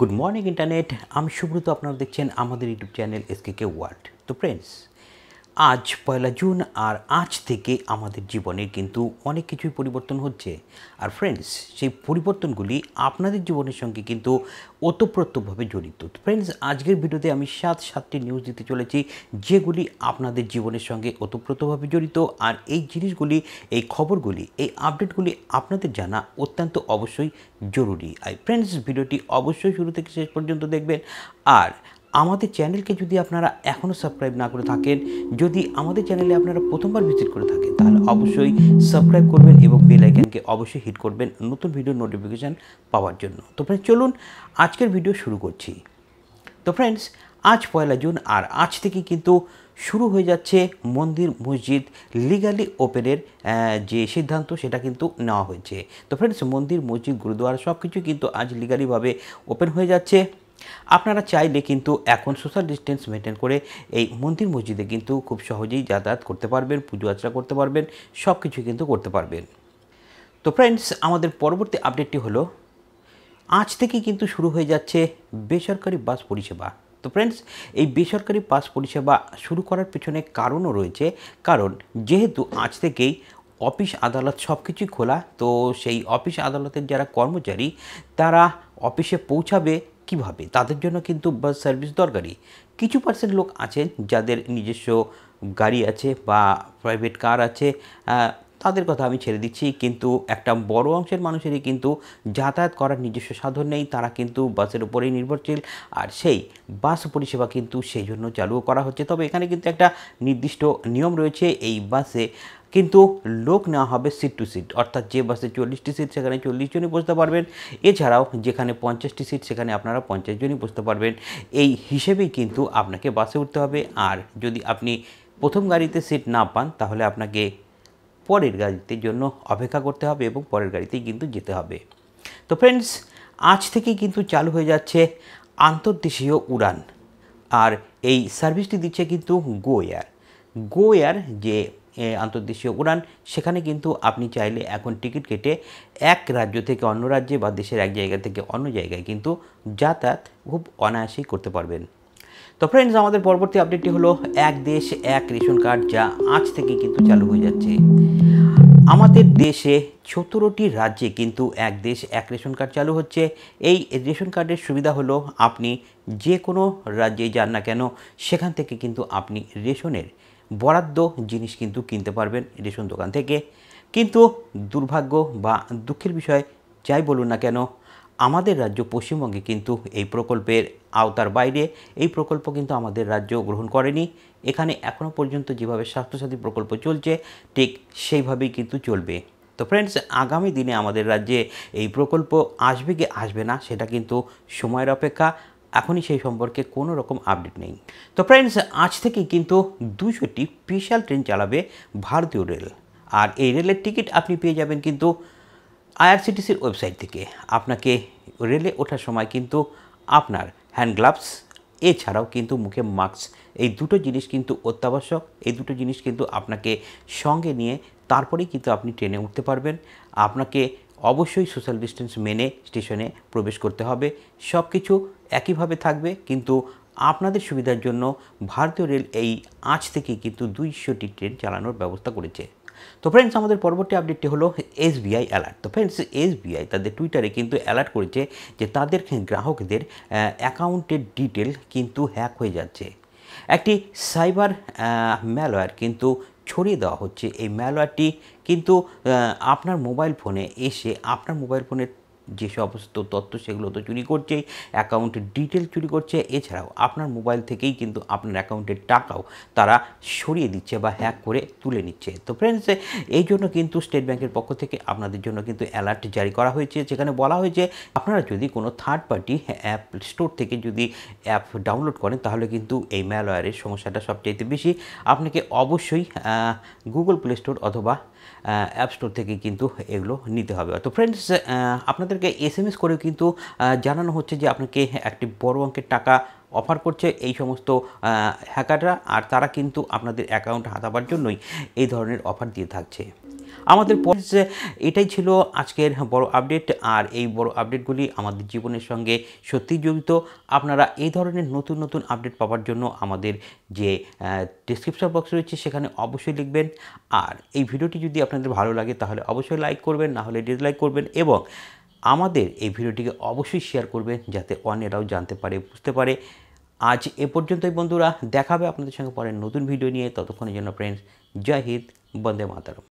good morning internet আমি সুব্রত আপনারা দেখছেন আমাদের YouTube channel SK K world তো ফ্রেন্ডস আজ পয়লা জুন আর আজ থেকে আমাদের জীবনে কিন্তু অনেক কিছুই পরিবর্তন হচ্ছে আর ফ্রেন্ডস সেই পরিবর্তনগুলি আপনাদের জীবনের সঙ্গে কিন্তু ওতপ্রোতভাবে জড়িত ফ্রেন্ডস আজকের ভিডিওতে আমি সাত সাতটি নিউজ দিতে চলেছি যেগুলি আপনাদের জীবনের সঙ্গে ওতপ্রোতভাবে জড়িত আর এই জিনিসগুলি এই খবরগুলি এই আপডেটগুলি আপনাদের জানা অত্যন্ত অবশ্যই জরুরি আর ফ্রেন্ডস ভিডিওটি অবশ্যই শুরু থেকে শেষ পর্যন্ত দেখবেন আর আমাদের চ্যানেলকে যদি আপনারা এখনও সাবস্ক্রাইব না করে থাকেন যদি আমাদের চ্যানেলে আপনারা প্রথমবার ভিজিট করে থাকেন তাহলে অবশ্যই সাবস্ক্রাইব করবেন এবং বেল অবশ্যই হিট করবেন নতুন ভিডিও নোটিফিকেশান পাওয়ার জন্য তো ফ্রেন্ডস চলুন আজকের ভিডিও শুরু করছি তো ফ্রেন্ডস আজ পয়লা জুন আর আজ থেকে কিন্তু শুরু হয়ে যাচ্ছে মন্দির মসজিদ লিগালি ওপেনের যে সিদ্ধান্ত সেটা কিন্তু নেওয়া হয়েছে তো ফ্রেন্ডস মন্দির মসজিদ গুরুদ্বার সব কিছু কিন্তু আজ লিগালিভাবে ওপেন হয়ে যাচ্ছে আপনারা চাইলে কিন্তু এখন সোশ্যাল ডিস্টেন্স মেনটেন করে এই মন্দির মসজিদে কিন্তু খুব সহজেই যাতায়াত করতে পারবেন পুজো আচরা করতে পারবেন সব কিছু কিন্তু করতে পারবেন তো ফ্রেন্ডস আমাদের পরবর্তী আপডেটটি হলো আজ থেকে কিন্তু শুরু হয়ে যাচ্ছে বেসরকারি বাস পরিষেবা তো ফ্রেন্ডস এই বেসরকারি বাস পরিষেবা শুরু করার পেছনে কারণও রয়েছে কারণ যেহেতু আজ থেকেই অফিস আদালত সব কিছুই খোলা তো সেই অফিস আদালতের যারা কর্মচারী তারা অফিসে পৌঁছাবে কিভাবে তাদের জন্য কিন্তু বাস সার্ভিস দরকারি কিছু পার্সেন্ট লোক আছেন যাদের নিজস্ব গাড়ি আছে বা প্রাইভেট কার আছে তাদের কথা আমি ছেড়ে দিচ্ছি কিন্তু একটা বড় অংশের মানুষেরই কিন্তু যাতায়াত করার নিজস্ব সাধন নেই তারা কিন্তু বাসের উপরেই নির্ভরশীল আর সেই বাস পরিষেবা কিন্তু সেই জন্য চালু করা হচ্ছে তবে এখানে কিন্তু একটা নির্দিষ্ট নিয়ম রয়েছে এই বাসে কিন্তু লোক নেওয়া হবে সিট টু সিট অর্থাৎ যে বাসে চল্লিশটি সিট সেখানে চল্লিশ জনই বসতে পারবেন এছাড়াও যেখানে পঞ্চাশটি সিট সেখানে আপনারা পঞ্চাশ জনই বসতে পারবেন এই হিসেবেই কিন্তু আপনাকে বাসে উঠতে হবে আর যদি আপনি প্রথম গাড়িতে সিট না পান তাহলে আপনাকে পরের গাড়িতে জন্য অপেক্ষা করতে হবে এবং পরের গাড়িতেই কিন্তু যেতে হবে তো ফ্রেন্ডস আজ থেকেই কিন্তু চালু হয়ে যাচ্ছে আন্তর্দেশীয় উড়ান আর এই সার্ভিসটি দিচ্ছে কিন্তু গো এয়ার গো এয়ার যে আন্তর্দেশীয় উড়ান সেখানে কিন্তু আপনি চাইলে এখন টিকিট কেটে এক রাজ্য থেকে অন্য রাজ্যে বা দেশের এক জায়গা থেকে অন্য জায়গায় কিন্তু যাতায়াত খুব অনায়াসেই করতে পারবেন তো ফ্রেন্ডস আমাদের পরবর্তী আপডেটটি হলো এক দেশ এক রেশন কার্ড যা আজ থেকে কিন্তু চালু হয়ে যাচ্ছে আমাদের দেশে সতেরোটি রাজ্যে কিন্তু এক দেশ এক রেশন কার্ড চালু হচ্ছে এই রেশন কার্ডের সুবিধা হলো আপনি যে কোনো রাজ্যে যান না কেন সেখান থেকে কিন্তু আপনি রেশনের বরাদ্দ জিনিস কিন্তু কিনতে পারবেন রেশন দোকান থেকে কিন্তু দুর্ভাগ্য বা দুঃখের বিষয় যাই বলুন না কেন আমাদের রাজ্য পশ্চিমবঙ্গে কিন্তু এই প্রকল্পের আওতার বাইরে এই প্রকল্প কিন্তু আমাদের রাজ্য গ্রহণ করেনি এখানে এখনও পর্যন্ত যেভাবে স্বাস্থ্যসাথী প্রকল্প চলছে ঠিক সেইভাবেই কিন্তু চলবে তো ফ্রেন্ডস আগামী দিনে আমাদের রাজ্যে এই প্রকল্প আসবে কি আসবে না সেটা কিন্তু সময়ের অপেক্ষা এখনই সেই সম্পর্কে কোনো রকম আপডেট নেই তো ফ্রেন্ডস আজ থেকে কিন্তু দুশোটি স্পেশাল ট্রেন চালাবে ভারতীয় রেল আর এই রেলের টিকিট আপনি পেয়ে যাবেন কিন্তু আইআরসিটিসির ওয়েবসাইট থেকে আপনাকে রেলে ওঠার সময় কিন্তু আপনার হ্যান্ড গ্লাভস এছাড়াও কিন্তু মুখে মাস্ক এই দুটো জিনিস কিন্তু অত্যাবশ্যক এই দুটো জিনিস কিন্তু আপনাকে সঙ্গে নিয়ে তারপরেই কিন্তু আপনি ট্রেনে উঠতে পারবেন আপনাকে অবশ্যই সোশ্যাল ডিস্টেন্স মেনে স্টেশনে প্রবেশ করতে হবে সব কিছু একইভাবে থাকবে কিন্তু আপনাদের সুবিধার জন্য ভারতীয় রেল এই আজ থেকে কিন্তু দুইশোটি ট্রেন চালানোর ব্যবস্থা করেছে তো ফ্রেন্ডস আমাদের পরবর্তী আপডেটটি হলো এসবিআই অ্যালার্ট তো ফ্রেন্ডস এসবিআই তাদের টুইটারে কিন্তু অ্যালার্ট করেছে যে তাদের গ্রাহকদের অ্যাকাউন্টের ডিটেল কিন্তু হ্যাক হয়ে যাচ্ছে একটি সাইবার ম্যালওয়্যার কিন্তু ছড়িয়ে দেওয়া হচ্ছে এই ম্যালওয়্যারটি কিন্তু আপনার মোবাইল ফোনে এসে আপনার মোবাইল ফোনের যে সমস্ত তথ্য সেগুলো তো চুরি করছেই অ্যাকাউন্টের ডিটেল চুরি করছে এছাড়াও আপনার মোবাইল থেকেই কিন্তু আপনার অ্যাকাউন্টের টাকাও তারা সরিয়ে দিচ্ছে বা হ্যাক করে তুলে নিচ্ছে তো ফ্রেন্ডস এই জন্য কিন্তু স্টেট ব্যাংকের পক্ষ থেকে আপনাদের জন্য কিন্তু অ্যালার্ট জারি করা হয়েছে যেখানে বলা হয়েছে আপনারা যদি কোনো থার্ড পার্টি অ্যাপ স্টোর থেকে যদি অ্যাপ ডাউনলোড করেন তাহলে কিন্তু এই ম্যালওয়্যারের সমস্যাটা সবচাইতে বেশি আপনাকে অবশ্যই গুগল প্লে স্টোর অথবা অ্যাপ স্টোর থেকে কিন্তু এগুলো নিতে হবে তো ফ্রেন্ডস আপনাদের আপনাদেরকে এস এম এস করেও কিন্তু জানানো হচ্ছে যে আপনাকে একটি বড় অঙ্কের টাকা অফার করছে এই সমস্ত হ্যাকাররা আর তারা কিন্তু আপনাদের অ্যাকাউন্ট হাতাবার জন্যই এই ধরনের অফার দিয়ে থাকছে আমাদের এটাই ছিল আজকের বড় আপডেট আর এই বড় আপডেটগুলি আমাদের জীবনের সঙ্গে সত্যি জড়িত আপনারা এই ধরনের নতুন নতুন আপডেট পাওয়ার জন্য আমাদের যে ডিসক্রিপশন বক্স রয়েছে সেখানে অবশ্যই লিখবেন আর এই ভিডিওটি যদি আপনাদের ভালো লাগে তাহলে অবশ্যই লাইক করবেন না হলে ডিসলাইক করবেন এবং আমাদের এই ভিডিওটিকে অবশ্যই শেয়ার করবেন যাতে অন্যরাও জানতে পারে বুঝতে পারে আজ এ পর্যন্তই বন্ধুরা দেখাবে আপনাদের সঙ্গে পরে নতুন ভিডিও নিয়ে ততক্ষণের জন্য ফ্রেন্ডস জয় হিন্দ বন্দে মাতারম